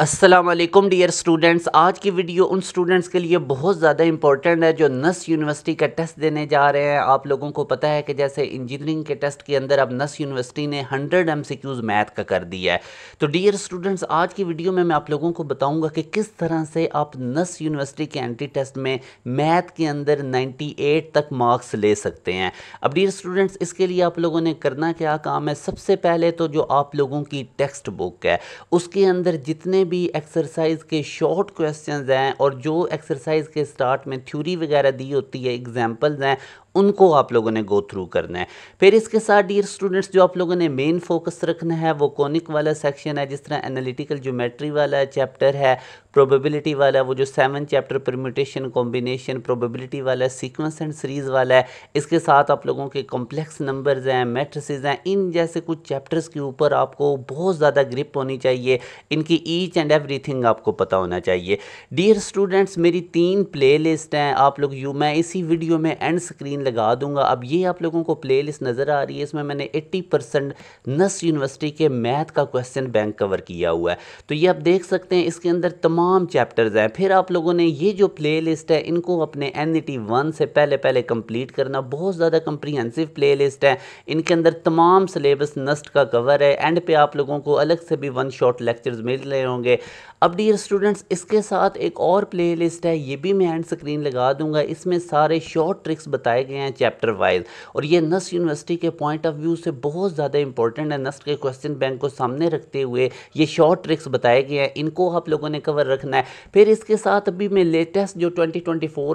Aslam dear students आज की video उन स्टूडेंट्स के लिए बहुत ज़्यादा इंपॉर्टेंट है जो नस यूनिवर्सिटी का टेस्ट देने जा रहे हैं आप लोगों को पता है कि जैसे इंजीनियरिंग के टेस्ट के अंदर अब नस यूनिवर्सिटी ने 100 एम मैथ का कर दिया है तो डियर स्टूडेंट्स आज की वीडियो में मैं आप लोगों को बताऊँगा कि किस तरह से आप नस यूनिवर्सिटी के एंट्री टेस्ट में मैथ के अंदर नाइन्टी तक मार्क्स ले सकते हैं अब डियर स्टूडेंट्स इसके लिए आप लोगों ने करना क्या काम है सबसे पहले तो जो आप लोगों की टेक्स्ट बुक है उसके अंदर जितने भी एक्सरसाइज के शॉर्ट क्वेश्चंस हैं और जो एक्सरसाइज के स्टार्ट में थ्योरी वगैरह दी होती है एग्जांपल्स हैं उनको आप लोगों ने गो थ्रू करना है फिर इसके साथ डियर स्टूडेंट्स जो आप लोगों ने मेन फोकस रखना है वो कॉनिक वाला सेक्शन है जिस तरह एनालिटिकल ज्योमेट्री वाला चैप्टर है प्रोबेबिलिटी वाला वो जो seven chapter permutation combination probability वाला सीक्वेंस एंड सीरीज़ वाला है इसके साथ आप लोगों के कॉम्प्लेक्स नंबर्स हैं मैट्रिसेज हैं इन जैसे कुछ चैप्टर्स के ऊपर आपको बहुत ज़्यादा ग्रिप होनी चाहिए इनकी ईच एंड एवरीथिंग आपको पता होना चाहिए डियर स्टूडेंट्स मेरी तीन प्लेलिस्ट हैं आप लोग यू मैं इसी वीडियो में एंड स्क्रीन लगा दूंगा अब ये आप लोगों को प्लेलिस्ट नज़र आ रही है इसमें मैंने 80 परसेंट नस यूनिवर्सिटी के मैथ का क्वेश्चन बैंक कवर किया हुआ है तो ये आप देख सकते हैं इसके अंदर तमाम चैप्टर्स हैं फिर आप लोगों ने ये जो प्लेलिस्ट है इनको अपने एन वन e से पहले पहले कम्प्लीट करना बहुत ज़्यादा कंप्रीहेंसिव प्लेलिस्ट है इनके अंदर तमाम सिलेबस नस्ट का कवर है एंड पे आप लोगों को अलग से भी वन शॉर्ट लेक्चर्स मिल रहे होंगे होंगे अब डियर स्टूडेंट्स इसके साथ एक और प्लेलिस्ट है ये भी मैं हैंड स्क्रीन लगा दूंगा इसमें सारे शॉर्ट ट्रिक्स बताए गए हैं चैप्टर वाइज और ये नस्ट यूनिवर्सिटी के पॉइंट ऑफ व्यू से बहुत ज़्यादा इंपॉर्टेंट है नस्ट के क्वेश्चन बैंक को सामने रखते हुए ये शॉर्ट ट्रिक्स बताए गए हैं इनको आप लोगों ने कवर रखना है फिर इसके साथ अभी मैं लेटेस्ट जो ट्वेंटी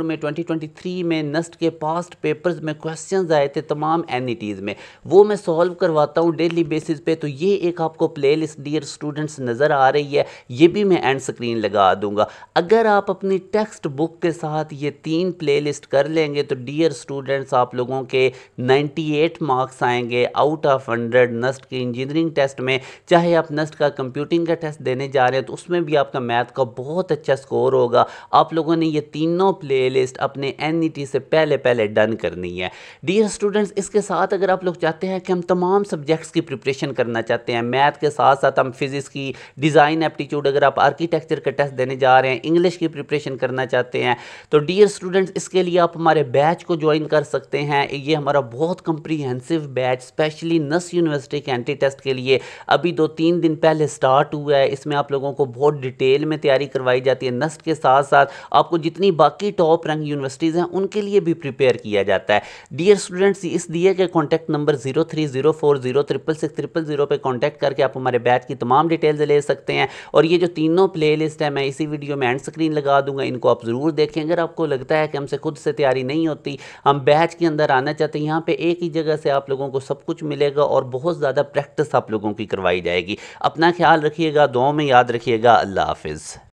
में ट्वेंटी में नस्ट के पास्ट पेपर्स में क्वेश्चन आए थे तमाम एन में वो मैं सॉल्व करवाता हूँ डेली बेसिस पे तो ये एक आपको प्ले डियर स्टूडेंट्स नज़र आ रही है ये भी मैं एंड स्क्रीन लगा दूंगा अगर आप अपनी टेक्स्ट बुक के साथ ये तीन प्लेलिस्ट कर लेंगे तो डियर स्टूडेंट्स आप लोगों के 98 मार्क्स आएंगे आउट ऑफ हंड्रेड नस्ट के इंजीनियरिंग टेस्ट में चाहे आप नस्ट का कंप्यूटिंग का टेस्ट देने जा रहे हैं तो उसमें भी आपका मैथ का बहुत अच्छा स्कोर होगा आप लोगों ने ये तीनों प्लेलिस्ट अपने एन e से पहले पहले डन करनी है डियर स्टूडेंट्स इसके साथ अगर आप लोग चाहते हैं कि हम तमाम सब्जेक्ट्स की प्रिपरेशन करना चाहते हैं मैथ के साथ साथ हम फिज़िक्स की डिज़ाइन एप्टीट्यूड एप्टीट्यूड अगर आप आर्किटेक्चर का टेस्ट देने जा रहे हैं इंग्लिश की प्रिपरेशन करना चाहते हैं तो डियर स्टूडेंट्स इसके लिए आप हमारे बैच को ज्वाइन कर सकते हैं ये हमारा बहुत comprehensive batch specially NUST university के एंट्री टेस्ट के लिए अभी दो तीन दिन पहले स्टार्ट हुआ है इसमें आप लोगों को बहुत डिटेल में तैयारी करवाई जाती है नस्ट के साथ साथ आपको जितनी बाकी टॉप रैंक यूनिवर्सिटीज़ हैं उनके लिए भी प्रिपेयर किया जाता है डियर स्टूडेंट्स इस दिए के contact number zero three zero four zero triple six triple zero पर कॉन्टैक्ट करके आप हमारे बैच की तमाम डिटेल्स ले सकते हैं और और ये जो तीनों प्लेलिस्ट है मैं इसी वीडियो में एंड स्क्रीन लगा दूंगा इनको आप ज़रूर देखें अगर आपको लगता है कि हमसे खुद से तैयारी नहीं होती हम बैच के अंदर आना चाहते हैं यहाँ पे एक ही जगह से आप लोगों को सब कुछ मिलेगा और बहुत ज़्यादा प्रैक्टिस आप लोगों की करवाई जाएगी अपना ख्याल रखिएगा दुआ में याद रखिएगा अल्लाह हाफिज़